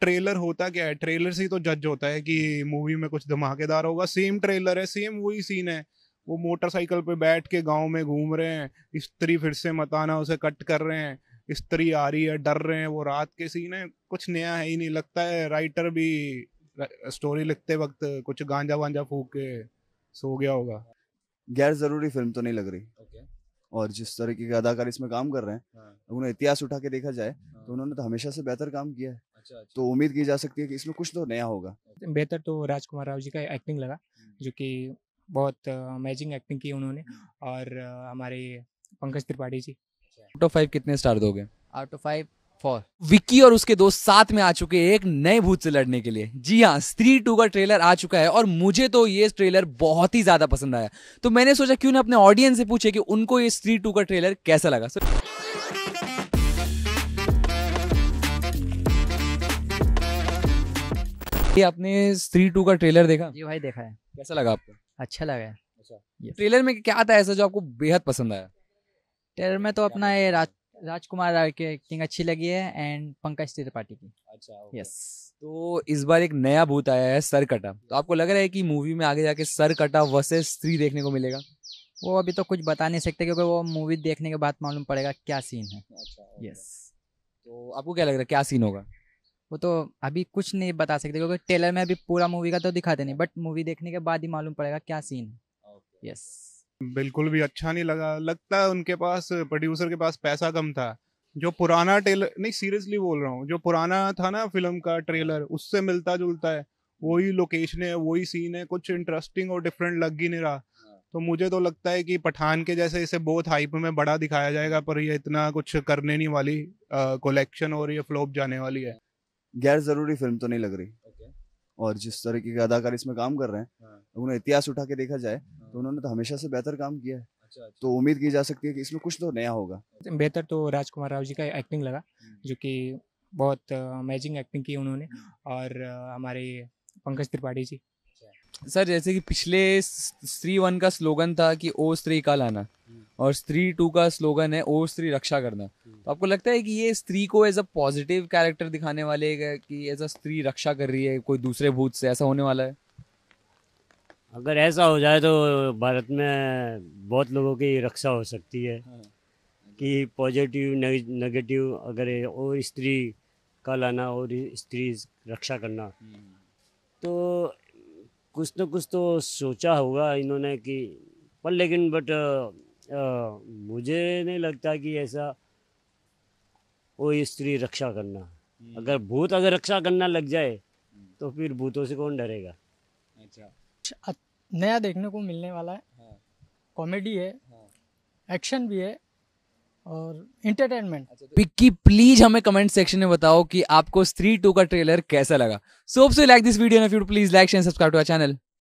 Trailer होता क्या है ट्रेलर से ही तो जज होता है कि मूवी में कुछ धमाकेदार होगा सेम ट्रेलर है सेम वही सीन है वो मोटरसाइकिल पे बैठ के गांव में घूम रहे हैं स्त्री फिर से मताना उसे कट कर रहे हैं स्त्री आ रही है डर रहे हैं वो रात के सीन है कुछ नया है ही नहीं लगता है राइटर भी स्टोरी लिखते वक्त कुछ गांजा वांजा फूक के सो गया होगा गैर जरूरी फिल्म तो नहीं लग रही okay. और जिस तरीके के अदाकार इसमें काम कर रहे हैं हाँ। इतिहास उठा के देखा जाए हाँ। तो उन्होंने तो हमेशा से बेहतर काम किया है अच्छा, अच्छा, तो उम्मीद की जा सकती है कि इसमें कुछ तो नया होगा बेहतर तो राजकुमार राव जी का एक्टिंग लगा हम्म। जो कि बहुत अमेजिंग एक्टिंग की उन्होंने हम्म। और हमारे Pankaj Tripathi ji out of five कितने स्टार दोगे out of five four Vicky और उसके दोस्त साथ में आ चुके हैं एक नए भूत से लड़ने के लिए जी हाँ स्त्री टू का ट्रेलर आ चुका है और मुझे तो ये ट्रेलर बहुत ही ज्यादा पसंद आया तो मैंने सोचा क्यों ना अपने ऑडियंस से पूछे कि उनको ये स्त्री टू का ट्रेलर कैसा लगा so... बाकी आपने स्त्री टू का ट्रेलर देखा जी भाई देखा है कैसा लगा आपको अच्छा लगा है अच्छा ट्रेलर में क्या था ऐसा जो आपको बेहद पसंद आया ट्रेलर में तो अपना ये राज राजकुमार राय की एक्टिंग अच्छी लगी है एंड पंकज त्रिपाठी की अच्छा यस तो इस बार एक नया भूत आया है सर कटा तो आपको लग रहा है कि मूवी में आगे जाके सर कटा वर्सेस स्त्री देखने को मिलेगा वो अभी तो कुछ बता नहीं सकते क्योंकि वो मूवी देखने के बाद मालूम पड़ेगा क्या सीन है अच्छा यस तो आपको क्या लग रहा है क्या सीन होगा वो तो अभी कुछ नहीं बता सकते क्योंकि टेलर में अभी पूरा मूवी का तो दिखा देने बट मूवी देखने के बाद ही मालूम पड़ेगा क्या सीन है यस बिल्कुल भी अच्छा नहीं लगा लगता है उनके पास प्रोड्यूसर के पास पैसा कम था जो पुराना टेलर नहीं सीरियसली बोल रहा हूँ जो पुराना था ना फिल्म का ट्रेलर उससे मिलता जुलता है वही लोकेशन है वही सीन है कुछ इंटरेस्टिंग और डिफरेंट लग ही नहीं रहा हाँ। तो मुझे तो लगता है कि पठान के जैसे इसे बहुत हाइप में बड़ा दिखाया जाएगा पर ये इतना कुछ करने नहीं वाली कलेक्शन और ये फ्लोप जाने वाली है गैर जरूरी फिल्म तो नहीं लग रही okay. और जिस तरीके के अदाकार इसमें काम कर रहे हैं हाँ। उन्हें इतिहास उठा के देखा जाए हाँ। तो उन्होंने तो हमेशा से बेहतर काम किया है अच्छा, अच्छा। तो उम्मीद की जा सकती है कि इसमें कुछ तो नया होगा बेहतर तो राजकुमार राव जी का एक्टिंग लगा हम्म। जो कि बहुत अमेजिंग एक्टिंग की उन्होंने हम्म। और हमारे पंकज त्रिपाठी जी अच्छा। सर जैसे कि पिछले स्त्री वन का स्लोगन था कि ओ स्त्री का लाना हम्म। और स्त्री टू का स्लोगन है ओ स्त्री रक्षा करना तो आपको लगता है कि ये स्त्री को एज अ पॉजिटिव कैरेक्टर दिखाने वाले कि एज अ स्त्री रक्षा कर रही है कोई दूसरे भूत से ऐसा होने वाला है अगर ऐसा हो जाए तो भारत में बहुत लोगों की रक्षा हो सकती है हाँ। कि पॉजिटिव नेगेटिव अगर और स्त्री का लाना और स्त्री रक्षा करना हम्म। तो कुछ ना कुछ तो सोचा होगा इन्होंने कि पर लेकिन बट आ, मुझे नहीं लगता कि ऐसा वो स्त्री रक्षा करना हम्म। अगर भूत अगर रक्षा करना लग जाए हम्म। तो फिर भूतों से कौन डरेगा अच्छा।, अच्छा नया देखने को मिलने वाला है हाँ। कॉमेडी है हाँ। एक्शन भी है और इंटरटेनमेंट अच्छा, तो पिक्की प्लीज हमें कमेंट सेक्शन में बताओ कि आपको स्त्री टू का ट्रेलर कैसा लगा so like this video please like and subscribe to our channel